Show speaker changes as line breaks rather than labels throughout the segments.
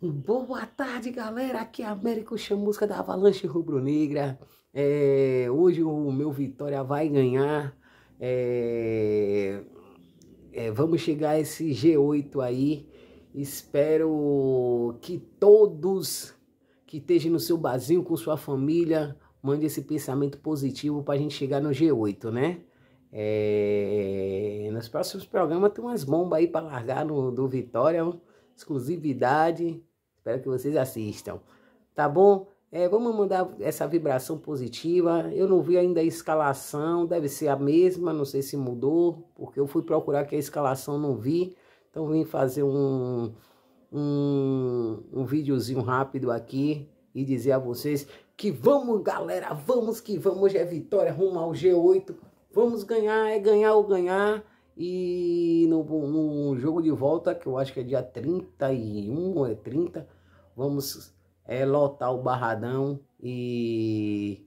Boa tarde, galera. Aqui é Américo Chamusca da Avalanche Rubro Negra. É, hoje o meu Vitória vai ganhar. É, é, vamos chegar a esse G8 aí. Espero que todos que estejam no seu barzinho com sua família mande esse pensamento positivo para a gente chegar no G8, né? É, nos próximos programas tem umas bombas aí para largar no, do Vitória exclusividade. Espero que vocês assistam, tá bom? É, vamos mandar essa vibração positiva. Eu não vi ainda a escalação, deve ser a mesma, não sei se mudou, porque eu fui procurar que a escalação não vi. Então vim fazer um, um, um videozinho rápido aqui e dizer a vocês que vamos, galera, vamos que vamos, hoje é vitória, rumo ao G8. Vamos ganhar, é ganhar ou ganhar. E no, no, jogo de volta, que eu acho que é dia 31 ou é 30, vamos é, lotar o Barradão e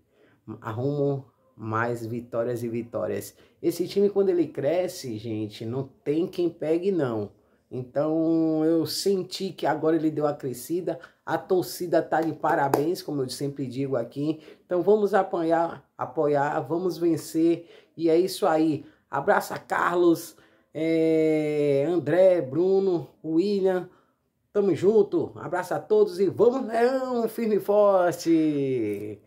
arrumo mais vitórias e vitórias. Esse time, quando ele cresce, gente, não tem quem pegue, não. Então eu senti que agora ele deu a crescida, a torcida tá de parabéns, como eu sempre digo aqui. Então vamos apanhar, apoiar, vamos vencer. E é isso aí. Abraça Carlos, é, André, Bruno, William. Tamo junto. Abraço a todos e vamos, Leão, firme e forte.